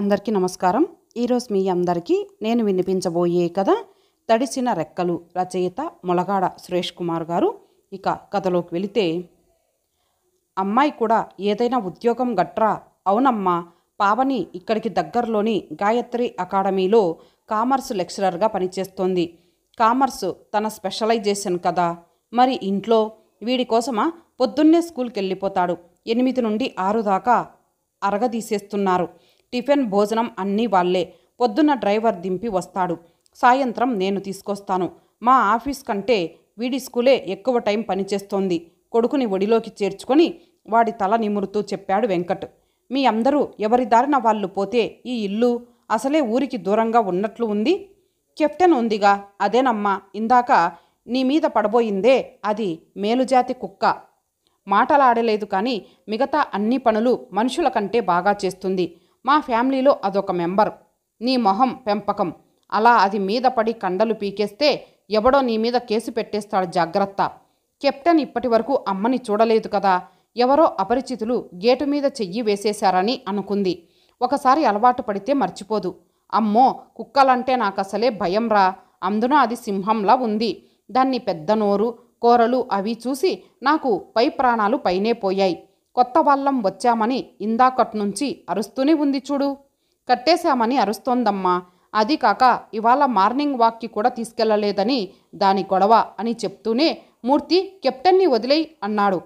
అందరికీ నమస్కారం ఈరోజు మీ అందరికీ నేను వినిపించబోయే కథ తడిసిన రెక్కలు రచయిత మొలగాడ సురేష్ కుమార్ గారు ఇక కథలోకి వెళితే అమ్మాయి కూడా ఏదైనా ఉద్యోగం గట్రా అవునమ్మా పావని ఇక్కడికి దగ్గరలోని గాయత్రి అకాడమీలో కామర్స్ లెక్చరర్గా పనిచేస్తోంది కామర్స్ తన స్పెషలైజేషన్ కదా మరి ఇంట్లో వీడి కోసమా పొద్దున్నే స్కూల్కి వెళ్ళిపోతాడు ఎనిమిది నుండి ఆరు దాకా అరగదీసేస్తున్నారు టిఫిన్ భోజనం అన్నీ వాళ్ళే పొద్దున్న డ్రైవర్ దింపి వస్తాడు సాయంత్రం నేను తీసుకొస్తాను మా ఆఫీస్ కంటే వీడి స్కూలే ఎక్కువ టైం పనిచేస్తోంది కొడుకుని ఒడిలోకి చేర్చుకొని వాడి తల నిమురుతూ చెప్పాడు వెంకట్ మీ అందరూ ఎవరి దారిన వాళ్ళు పోతే ఈ ఇల్లు అసలే ఊరికి దూరంగా ఉన్నట్లు ఉంది కెప్టెన్ ఉందిగా అదేనమ్మా ఇందాక నీ మీద పడబోయిందే అది మేలుజాతి కుక్క మాటలాడలేదు కానీ మిగతా అన్ని పనులు మనుషుల కంటే బాగా చేస్తుంది మా ఫ్యామిలీలో అదొక మెంబర్ నీ మొహం పెంపకం అలా అది మీద పడి కండలు పీకేస్తే ఎవడో నీ మీద కేసు పెట్టేస్తాడు జాగ్రత్త కెప్టెన్ ఇప్పటి వరకు అమ్మని చూడలేదు కదా ఎవరో అపరిచితులు గేటు మీద చెయ్యి వేసేశారని అనుకుంది ఒకసారి అలవాటు పడితే మర్చిపోదు అమ్మో కుక్కలంటే నాకు అసలే భయం రా అందున అది సింహంలా ఉంది దాన్ని పెద్ద నోరు కూరలు అవి చూసి నాకు పై ప్రాణాలు పైనే పోయాయి కొత్త వాళ్ళం వచ్చామని ఇందాకట్నుంచి అరుస్తూనే ఉంది చూడు కట్టేశామని అరుస్తోందమ్మా అది కాక ఇవాళ మార్నింగ్ వాక్కి కూడా తీసుకెళ్లలేదని దాని గొడవ అని చెప్తూనే మూర్తి కెప్టెన్ని వదిలేయి అన్నాడు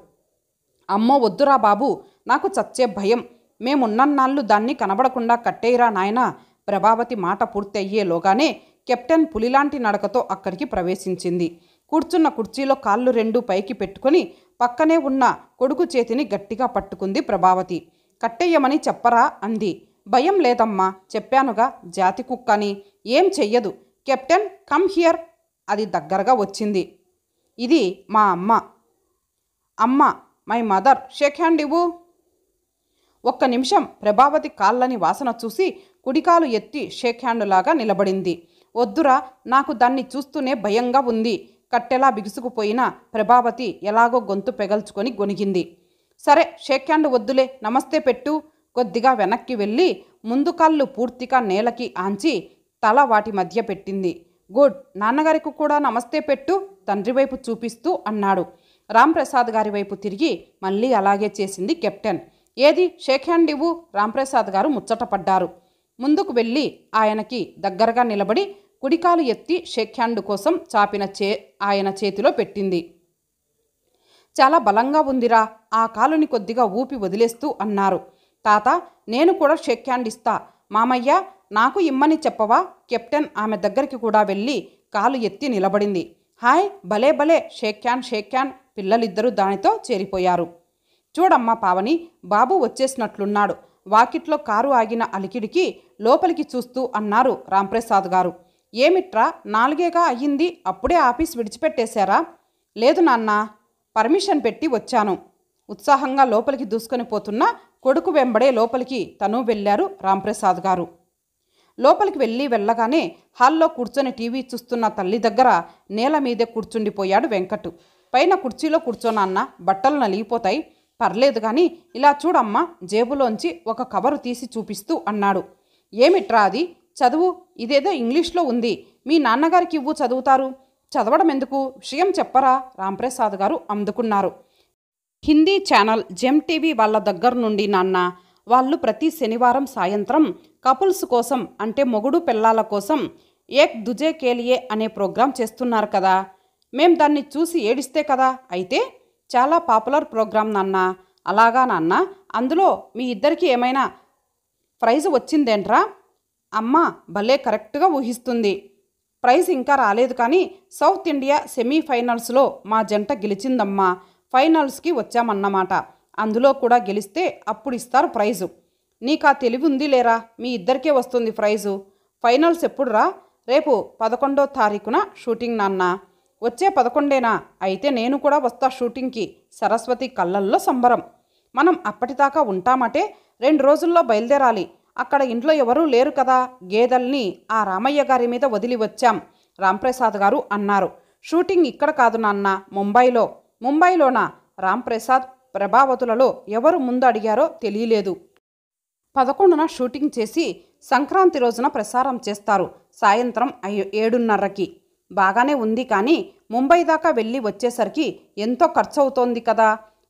అమ్మో వద్దురా బాబు నాకు చచ్చే భయం మేమున్నన్నాళ్ళు దాన్ని కనబడకుండా కట్టేయరా నాయన ప్రభావతి మాట పూర్తయ్యేలోగానే కెప్టెన్ పులిలాంటి నడకతో అక్కడికి ప్రవేశించింది కూర్చున్న కుర్చీలో కాళ్ళు రెండు పైకి పెట్టుకొని పక్కనే ఉన్న కొడుకు చేతిని గట్టిగా పట్టుకుంది ప్రభావతి కట్టెయ్యమని చెప్పరా అంది భయం లేదమ్మా చెప్పానుగా జాతి కుక్క అని ఏం చెయ్యదు కెప్టెన్ కమ్ హియర్ అది దగ్గరగా వచ్చింది ఇది మా అమ్మ అమ్మ మై మదర్ షేక్ హ్యాండ్ ఇవ్వు ఒక్క నిమిషం ప్రభావతి కాళ్ళని వాసన చూసి కుడికాలు ఎత్తి షేక్ హ్యాండ్ లాగా నిలబడింది వద్దురా నాకు దాన్ని చూస్తూనే భయంగా ఉంది కట్టెలా బిగుసుకుపోయిన ప్రభావతి ఎలాగో గొంతు పెగల్చుకొని గొనిగింది సరే షేక్ హ్యాండ్ వద్దులే నమస్తే పెట్టు కొద్దిగా వెనక్కి వెళ్ళి ముందు కాళ్ళు పూర్తిగా నేలకి ఆంచి తల వాటి మధ్య పెట్టింది గుడ్ నాన్నగారికి కూడా నమస్తే పెట్టు తండ్రి వైపు చూపిస్తూ అన్నాడు రాంప్రసాద్ గారి వైపు తిరిగి మళ్ళీ అలాగే చేసింది కెప్టెన్ ఏది షేక్ హ్యాండ్ ఇవ్వు రాంప్రసాద్ గారు ముచ్చటపడ్డారు ముందుకు వెళ్ళి ఆయనకి దగ్గరగా నిలబడి కుడికాలు ఎత్తి షేక్ హ్యాండ్ కోసం చాపిన చే ఆయన చేతిలో పెట్టింది చాలా బలంగా ఉందిరా ఆ కాలుని కొద్దిగా ఊపి వదిలేస్తూ అన్నారు తాత నేను కూడా షేక్ హ్యాండ్ ఇస్తా మామయ్య నాకు ఇమ్మని చెప్పవా కెప్టెన్ ఆమె దగ్గరికి కూడా వెళ్ళి కాలు ఎత్తి నిలబడింది హాయ్ భలే భలే షేక్ హ్యాండ్ షేక్ హ్యాండ్ పిల్లలిద్దరూ దానితో చేరిపోయారు చూడమ్మా పావని బాబు వచ్చేసినట్లున్నాడు వాకిట్లో కారు ఆగిన అలికిడికి లోపలికి చూస్తూ అన్నారు రాంప్రసాద్ గారు ఏమిట్రా నాలుగేగా అయ్యింది అప్పుడే ఆఫీస్ విడిచిపెట్టేశారా లేదు నాన్న పర్మిషన్ పెట్టి వచ్చాను ఉత్సాహంగా లోపలికి దూసుకొని పోతున్న కొడుకు వెంబడే లోపలికి తను వెళ్ళారు రాంప్రసాద్ గారు లోపలికి వెళ్ళి వెళ్ళగానే హాల్లో కూర్చొని టీవీ చూస్తున్న తల్లి దగ్గర నేల మీదే కూర్చుండిపోయాడు వెంకటు పైన కుర్చీలో కూర్చోనాన్న బట్టలు నలిగిపోతాయి పర్లేదు కానీ ఇలా చూడమ్మా జేబులోంచి ఒక కవరు తీసి చూపిస్తూ అన్నాడు ఏమిట్రా అది చదువు ఇదేదో ఇంగ్లీష్లో ఉంది మీ నాన్నగారికి ఇవ్వు చదువుతారు చదవడం ఎందుకు విషయం చెప్పరా రాంప్రసాద్ గారు అందుకున్నారు హిందీ ఛానల్ జెమ్ టీవీ వాళ్ళ దగ్గర నుండి నాన్న వాళ్ళు ప్రతి శనివారం సాయంత్రం కపుల్స్ కోసం అంటే మొగుడు పిల్లాల కోసం ఏక్ దుజే కేలియే అనే ప్రోగ్రాం చేస్తున్నారు కదా మేం దాన్ని చూసి ఏడిస్తే కదా అయితే చాలా పాపులర్ ప్రోగ్రాం నాన్న అలాగా నాన్న అందులో మీ ఇద్దరికి ఏమైనా ప్రైజ్ వచ్చిందేంట్రా అమ్మ భలే కరెక్ట్గా ఊహిస్తుంది ప్రైజ్ ఇంకా రాలేదు కానీ సౌత్ ఇండియా సెమీఫైనల్స్లో మా జంట గెలిచిందమ్మా ఫైనల్స్కి వచ్చామన్నమాట అందులో కూడా గెలిస్తే అప్పుడు ఇస్తారు ప్రైజు నీకు ఆ తెలివి ఉంది లేరా మీ ఇద్దరికే వస్తుంది ప్రైజు ఫైనల్స్ ఎప్పుడురా రేపు పదకొండో తారీఖున షూటింగ్ నాన్న వచ్చే పదకొండేనా అయితే నేను కూడా వస్తా షూటింగ్కి సరస్వతి కళ్ళల్లో సంబరం మనం అప్పటిదాకా ఉంటామంటే రెండు రోజుల్లో బయలుదేరాలి అక్కడ ఇంట్లో ఎవరూ లేరు కదా గేదెల్ని ఆ రామయ్య గారి మీద వదిలి వచ్చాం రాంప్రసాద్ గారు అన్నారు షూటింగ్ ఇక్కడ కాదు నాన్న ముంబైలో ముంబైలోనా రాంప్రసాద్ ప్రభావతులలో ఎవరు ముందు అడిగారో తెలియలేదు పదకొండున షూటింగ్ చేసి సంక్రాంతి రోజున ప్రసారం చేస్తారు సాయంత్రం ఏడున్నరకి బాగానే ఉంది కానీ ముంబై దాకా వెళ్ళి వచ్చేసరికి ఎంతో ఖర్చు అవుతోంది కదా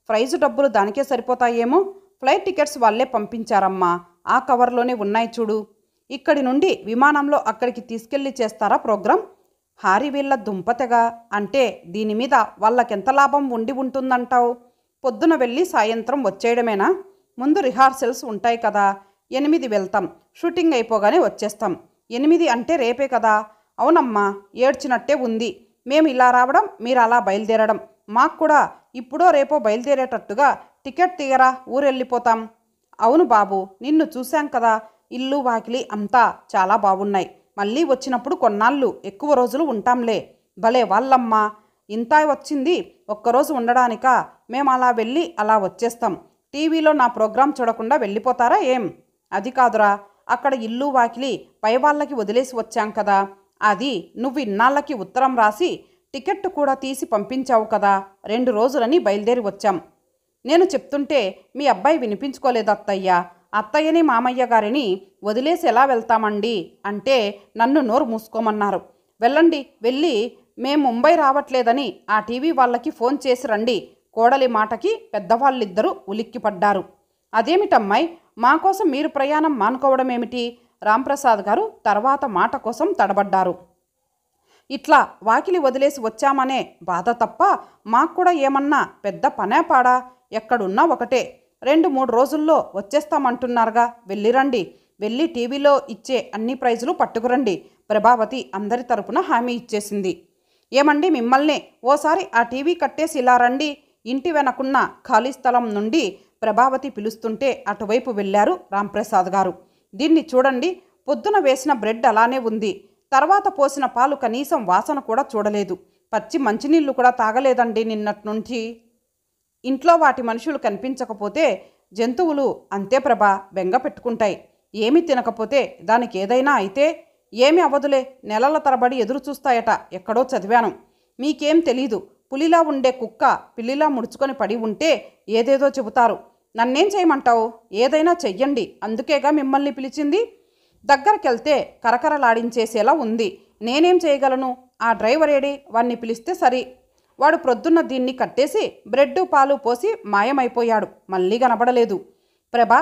ప్రైజు డబ్బులు దానికే సరిపోతాయేమో ఫ్లైట్ టికెట్స్ వాళ్ళే పంపించారమ్మా ఆ కవర్లోనే ఉన్నాయి చూడు ఇక్కడి నుండి విమానంలో అక్కడికి తీసుకెళ్ళి చేస్తారా ప్రోగ్రాం హారి వీళ్ళ దుంపతెగా అంటే దీని మీద వాళ్ళకెంత లాభం ఉండి ఉంటుందంటావు పొద్దున వెళ్ళి సాయంత్రం వచ్చేయడమేనా ముందు రిహార్సల్స్ ఉంటాయి కదా ఎనిమిది వెళ్తాం షూటింగ్ అయిపోగానే వచ్చేస్తాం ఎనిమిది అంటే రేపే కదా అవునమ్మా ఏడ్చినట్టే ఉంది మేము ఇలా రావడం మీరు అలా బయలుదేరడం మాకు కూడా ఇప్పుడో రేపో బయలుదేరేటట్టుగా టికెట్ తీయరా ఊరెళ్ళిపోతాం అవును బాబు నిన్ను చూశాం కదా ఇల్లు వాకిలి అంతా చాలా బాగున్నాయి మళ్ళీ వచ్చినప్పుడు కొన్నాళ్ళు ఎక్కువ రోజులు ఉంటాంలే భలే వాళ్ళమ్మా ఇంత వచ్చింది ఒక్కరోజు ఉండడానిక మేము అలా వెళ్ళి అలా వచ్చేస్తాం టీవీలో నా ప్రోగ్రాం చూడకుండా వెళ్ళిపోతారా ఏం అది కాదురా అక్కడ ఇల్లు వాకిలి పై వాళ్ళకి వదిలేసి వచ్చాం కదా అది నువ్వు ఇన్నాళ్ళకి ఉత్తరం రాసి టికెట్ కూడా తీసి పంపించావు కదా రెండు రోజులని బయలుదేరి వచ్చాం నేను చెప్తుంటే మీ అబ్బాయి వినిపించుకోలేదు అత్తయ్య అత్తయ్యని మామయ్య గారిని వదిలేసి ఎలా వెళ్తామండి అంటే నన్ను నోరు మూసుకోమన్నారు వెళ్ళండి వెళ్ళి మేము ముంబై రావట్లేదని ఆ టీవీ వాళ్ళకి ఫోన్ చేసి రండి కోడలి మాటకి పెద్దవాళ్ళిద్దరూ ఉలిక్కిపడ్డారు అదేమిటమ్మాయి మా కోసం మీరు ప్రయాణం మానుకోవడం ఏమిటి రాంప్రసాద్ గారు తర్వాత మాట కోసం తడబడ్డారు ఇట్లా వాకిలి వదిలేసి వచ్చామనే బాధ తప్ప మాకు కూడా ఏమన్నా పెద్ద పనే పాడా ఎక్కడున్నా ఒకటే రెండు మూడు రోజుల్లో వచ్చేస్తామంటున్నారుగా వెళ్ళిరండి వెళ్ళి టీవీలో ఇచ్చే అన్ని ప్రైజులు పట్టుకురండి ప్రభావతి అందరి తరపున హామీ ఇచ్చేసింది ఏమండి మిమ్మల్నే ఓసారి ఆ టీవీ కట్టేసి ఇలా రండి ఇంటి వెనకున్న ఖాళీ స్థలం నుండి ప్రభావతి పిలుస్తుంటే అటువైపు వెళ్ళారు రాంప్రసాద్ గారు దీన్ని చూడండి పొద్దున వేసిన బ్రెడ్ అలానే ఉంది తర్వాత పోసిన పాలు కనీసం వాసన కూడా చూడలేదు పచ్చి మంచినీళ్ళు కూడా తాగలేదండి నిన్నటి నుంచి ఇంట్లో వాటి మనుషులు కనిపించకపోతే జంతువులు అంతే ప్రభా బెంగ పెట్టుకుంటాయి ఏమి తినకపోతే దానికి ఏదైనా అయితే ఏమి అవ్వదులే నెలల తరబడి ఎదురు చూస్తాయట ఎక్కడో చదివాను మీకేం తెలీదు పులిలా ఉండే కుక్క పిల్లిలా ముడుచుకొని పడి ఉంటే ఏదేదో చెబుతారు నన్నేం చేయమంటావు ఏదైనా చెయ్యండి అందుకేగా మిమ్మల్ని పిలిచింది దగ్గరకెళ్తే కరకరలాడించేసేలా ఉంది నేనేం చేయగలను ఆ డ్రైవర్ ఏడి వాణ్ణి పిలిస్తే సరి వాడు ప్రొద్దున్న దీన్ని కట్టేసి బ్రెడ్డు పాలు పోసి మాయమైపోయాడు మళ్ళీ కనబడలేదు ప్రభ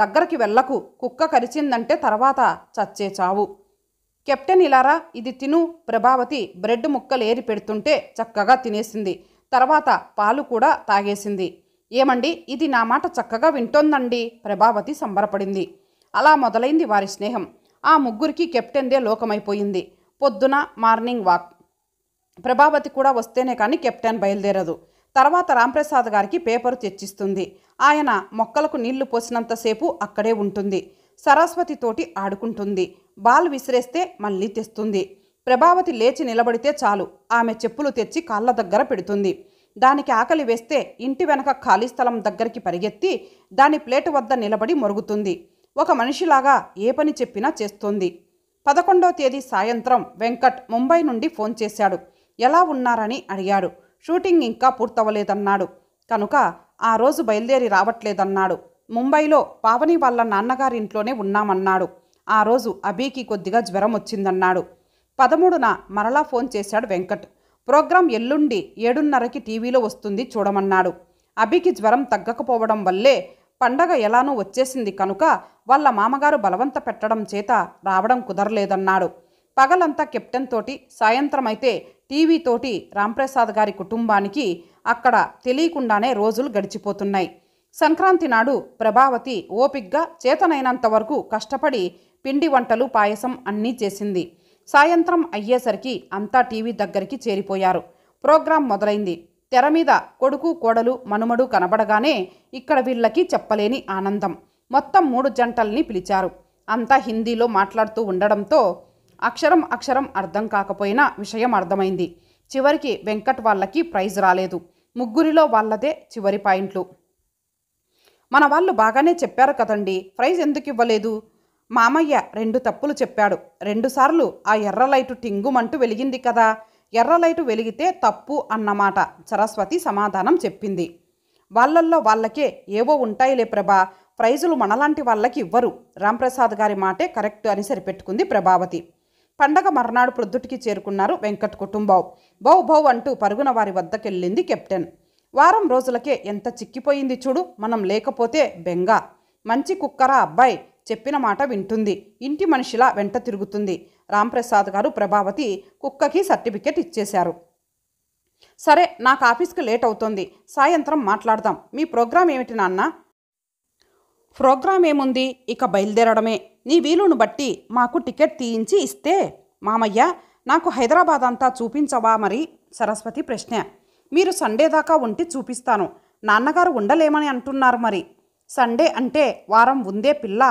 దగ్గరికి వెళ్ళకు కుక్క కరిచిందంటే తర్వాత చచ్చే చావు కెప్టెన్ ఇలారా ఇది తిను ప్రభావతి బ్రెడ్ ముక్కలేరి పెడుతుంటే చక్కగా తినేసింది తర్వాత పాలు కూడా తాగేసింది ఏమండి ఇది నా మాట చక్కగా వింటోందండి ప్రభావతి సంబరపడింది అలా మొదలైంది వారి స్నేహం ఆ ముగ్గురికి కెప్టెన్దే లోకమైపోయింది పొద్దున మార్నింగ్ వాక్ ప్రభావతి కూడా వస్తేనే కానీ కెప్టెన్ బయలుదేరదు తర్వాత రాంప్రసాద్ గారికి పేపరు తెచ్చిస్తుంది ఆయన మొక్కలకు నీళ్లు పోసినంతసేపు అక్కడే ఉంటుంది సరస్వతితోటి ఆడుకుంటుంది బాల్ విసిరేస్తే మళ్ళీ తెస్తుంది ప్రభావతి లేచి నిలబడితే చాలు ఆమె చెప్పులు తెచ్చి కాళ్ళ దగ్గర పెడుతుంది దానికి ఆకలి వేస్తే ఇంటి వెనక ఖాళీ స్థలం దగ్గరికి పరిగెత్తి దాని ప్లేటు వద్ద నిలబడి మరుగుతుంది ఒక మనిషిలాగా ఏ పని చెప్పినా చేస్తుంది పదకొండవ తేదీ సాయంత్రం వెంకట్ ముంబై నుండి ఫోన్ చేశాడు ఎలా ఉన్నారని అడిగాడు షూటింగ్ ఇంకా పూర్తవ్వలేదన్నాడు కనుక ఆ రోజు బయలుదేరి రావట్లేదన్నాడు ముంబైలో పావని వాళ్ళ నాన్నగారింట్లోనే ఉన్నామన్నాడు ఆ రోజు అబీకి కొద్దిగా జ్వరం వచ్చిందన్నాడు పదమూడున మరలా ఫోన్ చేశాడు వెంకట్ ప్రోగ్రాం ఎల్లుండి ఏడున్నరకి టీవీలో వస్తుంది చూడమన్నాడు అభికి జ్వరం తగ్గకపోవడం వల్లే పండగ ఎలానూ వచ్చేసింది కనుక వాళ్ళ మామగారు బలవంత పెట్టడం చేత రావడం కుదరలేదన్నాడు పగలంతా కెప్టెన్ తోటి సాయంత్రం అయితే టీవీతోటి రాంప్రసాద్ గారి కుటుంబానికి అక్కడ తెలియకుండానే రోజులు గడిచిపోతున్నాయి సంక్రాంతి నాడు ప్రభావతి ఓపిగ్గా చేతనైనంత వరకు కష్టపడి పిండి వంటలు పాయసం అన్నీ చేసింది సాయంత్రం అయ్యేసరికి అంతా టీవీ దగ్గరికి చేరిపోయారు ప్రోగ్రాం మొదలైంది తెర మీద కొడుకు కోడలు మనుమడు కనబడగానే ఇక్కడ వీళ్ళకి చెప్పలేని ఆనందం మొత్తం మూడు జంటల్ని పిలిచారు అంతా హిందీలో మాట్లాడుతూ ఉండడంతో అక్షరం అక్షరం అర్థం కాకపోయినా విషయం అర్థమైంది చివరికి వెంకట్ వాళ్ళకి ప్రైజ్ రాలేదు ముగ్గురిలో వాళ్ళదే చివరి పాయింట్లు మన వాళ్ళు బాగానే చెప్పారు కదండి ప్రైజ్ ఎందుకు ఇవ్వలేదు మామయ్య రెండు తప్పులు చెప్పాడు రెండుసార్లు ఆ ఎర్ర లైటు టింగుమంటూ వెలిగింది కదా ఎర్ర లైటు వెలిగితే తప్పు అన్నమాట సరస్వతి సమాధానం చెప్పింది వాళ్ళల్లో వాళ్ళకే ఏవో ఉంటాయిలే ప్రభా ప్రైజులు మనలాంటి వాళ్ళకి ఇవ్వరు రాంప్రసాద్ గారి మాటే కరెక్ట్ అని సరిపెట్టుకుంది ప్రభావతి పండగ మర్నాడు ప్రొద్దుటికి చేరుకున్నారు వెంకట్ కుటుంబం బౌ బౌ అంటూ పరుగున వారి వద్దకెళ్ళింది కెప్టెన్ వారం రోజులకే ఎంత చిక్కిపోయింది చూడు మనం లేకపోతే బెంగ మంచి కుక్కర అబ్బాయి చెప్పిన మాట వింటుంది ఇంటి మనిషిలా వెంట తిరుగుతుంది రాంప్రసాద్ గారు ప్రభావతి కుక్కకి సర్టిఫికెట్ ఇచ్చేశారు సరే నాకు ఆఫీస్కి లేట్ అవుతోంది సాయంత్రం మాట్లాడదాం మీ ప్రోగ్రాం ఏమిటి నాన్న ప్రోగ్రాం ఏముంది ఇక బయలుదేరడమే నీ వీలును బట్టి మాకు టికెట్ తీయించి ఇస్తే మామయ్య నాకు హైదరాబాద్ అంతా చూపించవా మరి సరస్వతి ప్రశ్న మీరు సండే దాకా ఉంటే చూపిస్తాను నాన్నగారు ఉండలేమని అంటున్నారు మరి సండే అంటే వారం ఉందే పిల్ల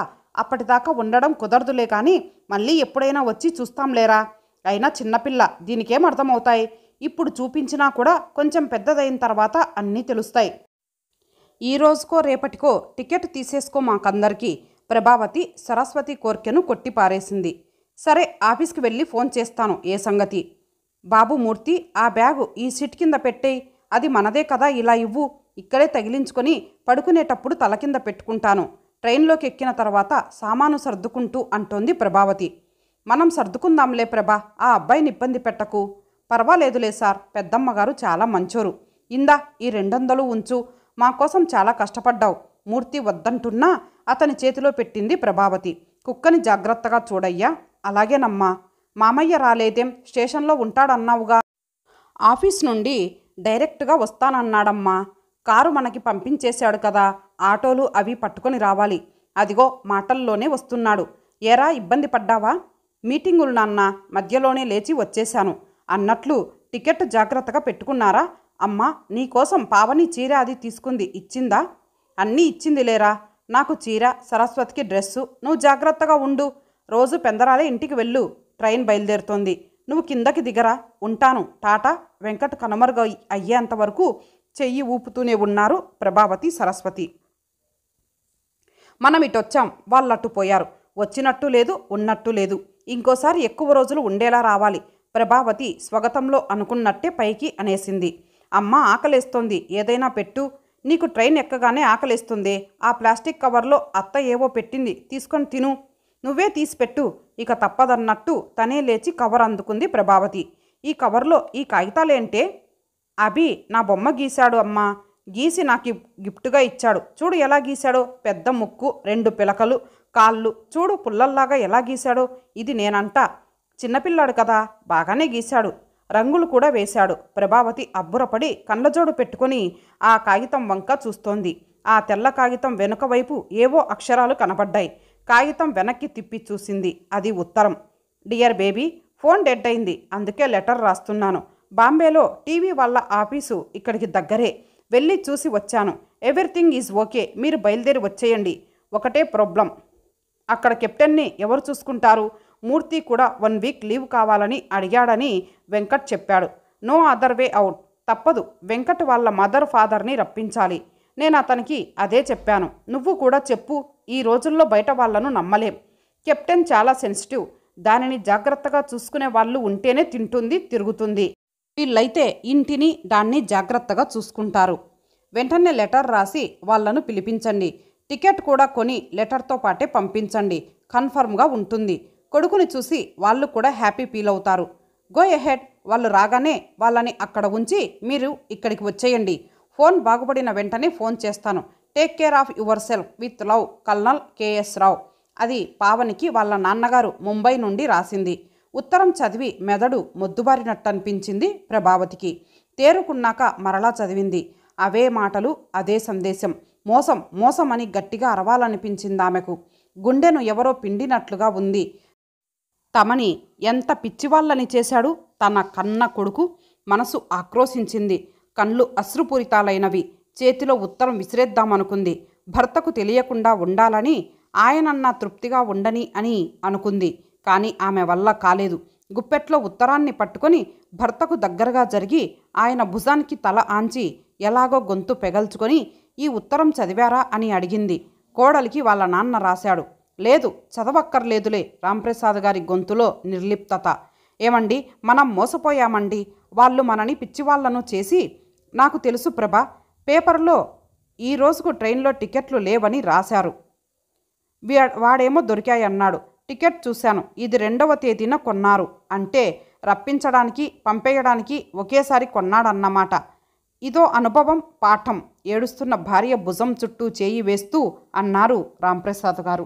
అప్పటిదాకా ఉండడం కుదరదులే కానీ మళ్ళీ ఎప్పుడైనా వచ్చి చూస్తాంలేరా అయినా చిన్నపిల్ల దీనికేం అర్థమవుతాయి ఇప్పుడు చూపించినా కూడా కొంచెం పెద్దదైన తర్వాత అన్నీ తెలుస్తాయి ఈ రోజుకో రేపటికో టికెట్ తీసేసుకో మాకందరికీ ప్రభావతి సరస్వతి కోర్కెను కొట్టిపారేసింది సరే ఆఫీస్కి వెళ్ళి ఫోన్ చేస్తాను ఏ సంగతి బాబు మూర్తి ఆ బ్యాగు ఈ సీట్ కింద పెట్టేయి అది మనదే కదా ఇలా ఇవ్వు ఇక్కడే తగిలించుకొని పడుకునేటప్పుడు తల కింద పెట్టుకుంటాను ట్రైన్లోకి ఎక్కిన తర్వాత సామాను సర్దుకుంటూ అంటోంది ప్రభావతి మనం సర్దుకుందాంలే ప్రభా ఆ అబ్బాయిని ఇబ్బంది పెట్టకు పర్వాలేదులే సార్ పెద్దమ్మగారు చాలా మంచోరు ఇందా ఈ రెండొందలు ఉంచు మా కోసం చాలా కష్టపడ్డావు మూర్తి వద్దంటున్నా అతని చేతిలో పెట్టింది ప్రభావతి కుక్కని జాగ్రత్తగా చూడయ్యా అలాగేనమ్మా మామయ్య రాలేదేం స్టేషన్లో ఉంటాడన్నావుగా ఆఫీస్ నుండి డైరెక్ట్గా వస్తానన్నాడమ్మా కారు మనకి పంపించేశాడు కదా ఆటోలు అవి పట్టుకొని రావాలి అదిగో మాటల్లోనే వస్తున్నాడు ఏరా ఇబ్బంది పడ్డావా మీటింగులు నాన్న మధ్యలోనే లేచి వచ్చేశాను అన్నట్లు టికెట్ జాగ్రత్తగా పెట్టుకున్నారా అమ్మ నీకోసం పావని చీర అది తీసుకుంది ఇచ్చిందా అన్నీ ఇచ్చింది లేరా నాకు చీర సరస్వతికి డ్రెస్సు నువ్వు జాగ్రత్తగా ఉండు రోజు పెందరాలే ఇంటికి వెళ్ళు ట్రైన్ బయలుదేరుతోంది నువ్వు కిందకి దిగరా ఉంటాను టాటా వెంకట కనుమరుగ అయ్యేంత వరకు చెయ్యి ఊపుతూనే ఉన్నారు ప్రభావతి సరస్వతి మనం ఇటొచ్చాం వాళ్ళట్టు పోయారు వచ్చినట్టు లేదు ఉన్నట్టు లేదు ఇంకోసారి ఎక్కువ రోజులు ఉండేలా రావాలి ప్రభావతి స్వగతంలో అనుకున్నట్టే పైకి అనేసింది అమ్మ ఆకలేస్తోంది ఏదైనా పెట్టు నీకు ట్రైన్ ఎక్కగానే ఆకలేస్తుంది ఆ ప్లాస్టిక్ కవర్లో అత్త ఏవో పెట్టింది తీసుకొని తిను నువ్వే తీసిపెట్టు ఇక తప్పదన్నట్టు తనే లేచి కవర్ అందుకుంది ప్రభావతి ఈ కవర్లో ఈ కాగితాలేంటే అభి నా బొమ్మ గీశాడు అమ్మ గీసి నాకు గిఫ్ట్గా ఇచ్చాడు చూడు ఎలా గీశాడో పెద్ద ముక్కు రెండు పిలకలు కాళ్ళు చూడు పుల్లల్లాగా ఎలా గీశాడో ఇది నేనంట చిన్నపిల్లాడు కదా బాగానే గీశాడు రంగులు కూడా వేశాడు ప్రభావతి అబ్బురపడి కళ్ళజోడు పెట్టుకుని ఆ కాగితం వంక చూస్తోంది ఆ తెల్ల కాగితం వెనుక వైపు ఏవో అక్షరాలు కనబడ్డాయి కాగితం వెనక్కి తిప్పి చూసింది అది ఉత్తరం డియర్ బేబీ ఫోన్ డెడ్ అయింది అందుకే లెటర్ రాస్తున్నాను బాంబేలో టీవీ వాళ్ళ ఆఫీసు ఇక్కడికి దగ్గరే వెళ్ళి చూసి వచ్చాను ఎవ్రీథింగ్ ఈజ్ ఓకే మీరు బయలుదేరి వచ్చేయండి ఒకటే ప్రాబ్లం అక్కడ కెప్టెన్ని ఎవరు చూసుకుంటారు మూర్తి కూడా వన్ వీక్ లీవ్ కావాలని అడిగాడని వెంకట్ చెప్పాడు నో అదర్ వే అవుట్ తప్పదు వెంకట్ వాళ్ళ మదర్ ఫాదర్ని రప్పించాలి నేను అతనికి అదే చెప్పాను నువ్వు కూడా చెప్పు ఈ రోజుల్లో బయట వాళ్లను నమ్మలేం కెప్టెన్ చాలా సెన్సిటివ్ దానిని జాగ్రత్తగా చూసుకునే వాళ్ళు ఉంటేనే తింటుంది తిరుగుతుంది వీళ్ళైతే ఇంటిని దాన్ని జాగ్రత్తగా చూసుకుంటారు వెంటనే లెటర్ రాసి వాళ్లను పిలిపించండి టికెట్ కూడా కొని లెటర్తో పాటే పంపించండి కన్ఫర్మ్గా ఉంటుంది కొడుకుని చూసి వాళ్ళు కూడా హ్యాపీ ఫీల్ అవుతారు గో ఎహెడ్ వాళ్ళు రాగానే వాళ్ళని అక్కడ ఉంచి మీరు ఇక్కడికి వచ్చేయండి ఫోన్ బాగుపడిన వెంటనే ఫోన్ చేస్తాను take care of yourself with love colonel K S Rao పావనికి వాళ్ళ నాన్నగారు ముంబై నుండి రాసింది ఉత్తరం చదివి మెదడు మొద్దుబారినట్టు అనిపించింది ప్రభావతికి తేరుకున్నాక మరలా చదివింది అవే మాటలు అదే సందేశం మోసం మోసం అని గట్టిగా అరవాలనిపించింది ఆమెకు గుండెను ఎవరో పిండినట్లుగా ఉంది తమని ఎంత పిచ్చివాళ్ళని చేశాడు తన కన్న కొడుకు మనసు ఆక్రోశించింది కళ్ళు అశ్రుపూరితాలైనవి చేతిలో ఉత్తరం విసిరేద్దామనుకుంది భర్తకు తెలియకుండా ఉండాలని ఆయనన్నా తృప్తిగా ఉండని అని అనుకుంది కానీ ఆమె వల్ల కాలేదు గుప్పెట్లో ఉత్తరాన్ని పట్టుకొని భర్తకు దగ్గరగా జరిగి ఆయన భుజానికి తల ఆంచి ఎలాగో గొంతు పెగల్చుకొని ఈ ఉత్తరం చదివారా అని అడిగింది కోడలికి వాళ్ళ నాన్న రాశాడు లేదు చదవక్కర్లేదులే రాంప్రసాద్ గారి గొంతులో నిర్లిప్తత ఏమండి మనం మోసపోయామండి వాళ్ళు మనని పిచ్చివాళ్లను చేసి నాకు తెలుసు ప్రభ పేపర్లో ఈ రోజుకు ట్రైన్లో టికెట్లు లేవని రాశారు వాడేమో దొరికాయన్నాడు టికెట్ చూశాను ఇది రెండవ తేదీన కొన్నారు అంటే రప్పించడానికి పంపేయడానికి ఒకేసారి కొన్నాడన్నమాట ఇదో అనుభవం పాఠం ఏడుస్తున్న భార్య భుజం చుట్టూ చేయి వేస్తూ అన్నారు రాంప్రసాద్ గారు